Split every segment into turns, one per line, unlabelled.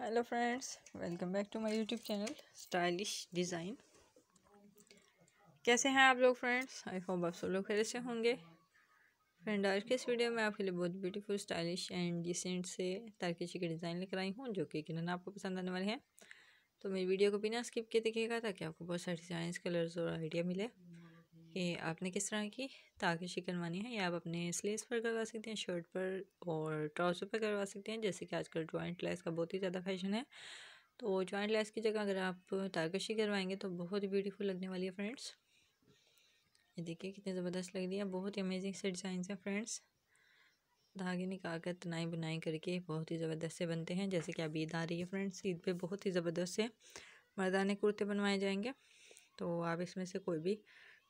hello friends welcome back to my YouTube channel stylish design कैसे हैं आप लोग फ्रेंड्स आई होप आप सब लोग खेल से होंगे फ्रेंड आज के इस वीडियो में आपके लिए बहुत ब्यूटीफुल स्टाइलिश एंड डिसेंट से तारकेशी के डिज़ाइन लेकर आई हूँ जो कि किन आपको पसंद आने वाले हैं तो मेरी वीडियो को बिना स्किप किए देखिएगा ताकि आपको बहुत सारे डिज़ाइन कलर्स और आइडिया मिले कि आपने किस तरह की ताकि करवानी है या आप अपने स्लीव्स पर करवा सकते हैं शर्ट पर और ट्राउज़र पर करवा सकते हैं जैसे कि आजकल जॉइंट लेस का बहुत ही ज़्यादा फैशन है तो जॉइंट लेस की जगह अगर आप ताकशी करवाएंगे तो बहुत ही ब्यूटीफुल लगने वाली है फ्रेंड्स ये देखिए कितनी ज़बरदस्त लग रही है बहुत ही अमेजिंग से डिज़ाइन हैं फ्रेंड्स धागे निकाल कर तनाई बुनाई करके बहुत ही ज़बरदस्त से बनते हैं जैसे कि अब ईद आ रही है फ्रेंड्स ईद पर बहुत ही ज़बरदस्त से मर्दाने कुर्ते बनवाए जाएंगे तो आप इसमें से कोई भी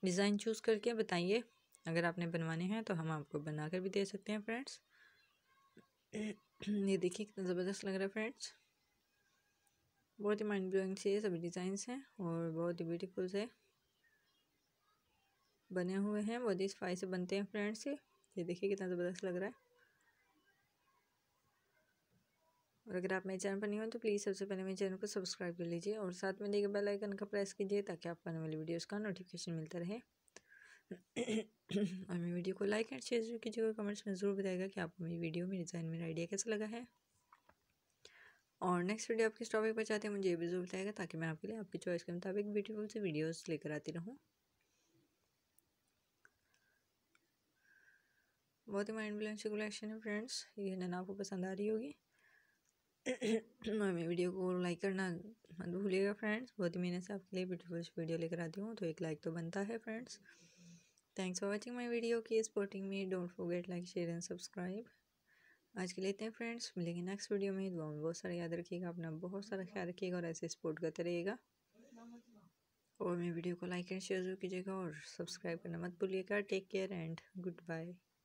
डिज़ाइन चूज़ करके बताइए अगर आपने बनवाने हैं तो हम आपको बना कर भी दे सकते हैं फ्रेंड्स ये देखिए कितना ज़बरदस्त लग रहा है फ्रेंड्स बहुत ही माइंड ब्लोइंग से सभी डिज़ाइंस हैं और बहुत ही ब्यूटीफुल से बने हुए हैं बहुत ही सफाई से बनते हैं फ्रेंड्स ये देखिए कितना ज़बरदस्त लग रहा है और अगर आप मेरे चैनल पर नहीं हो तो प्लीज़ सबसे पहले मेरे चैनल को सब्सक्राइब कर लीजिए और साथ में देखिए बेल आइकन का प्रेस कीजिए ताकि आपको आने वाली वीडियोज़ का नोटिफिकेशन मिलता रहे और मेरी वीडियो को लाइक एंड शेयर जरूर कीजिएगा कमेंट्स में ज़रूर बताएगा कि आपको मेरी वीडियो मेरे डिज़ाइन मेरा आइडिया कैसा लगा है और नेक्स्ट वीडियो आप किस टॉपिक पर चाहते हैं मुझे ये भी ज़रूर बताएगा ताकि मैं आपके लिए आपकी चॉइस के मुताबिक ब्यूटीफुल से वीडियोज़ लेकर आती रहूँ बहुत ही माइंड ब्लोइंग सी कलेक्शन है फ्रेंड्स ये नन आपको पसंद आ रही होगी और मेरी वीडियो को लाइक करना मत भूलिएगा फ्रेंड्स बहुत ही मेहनत से आपके लिए ब्यूटीफुल वीडियो लेकर आती हूँ तो एक लाइक तो बनता है friends thanks for watching my video की supporting me don't forget like share and subscribe आज के लिए इतने फ्रेंड्स मिलेंगे नेक्स्ट वीडियो में दुआ में बहुत सारा याद रखिएगा अपना बहुत सारा ख्याल रखिएगा और ऐसे सपोर्ट करते रहिएगा और मेरी वीडियो को लाइक एंड शेयर जरूर कीजिएगा और सब्सक्राइब करना मत भूलिएगा take care and good bye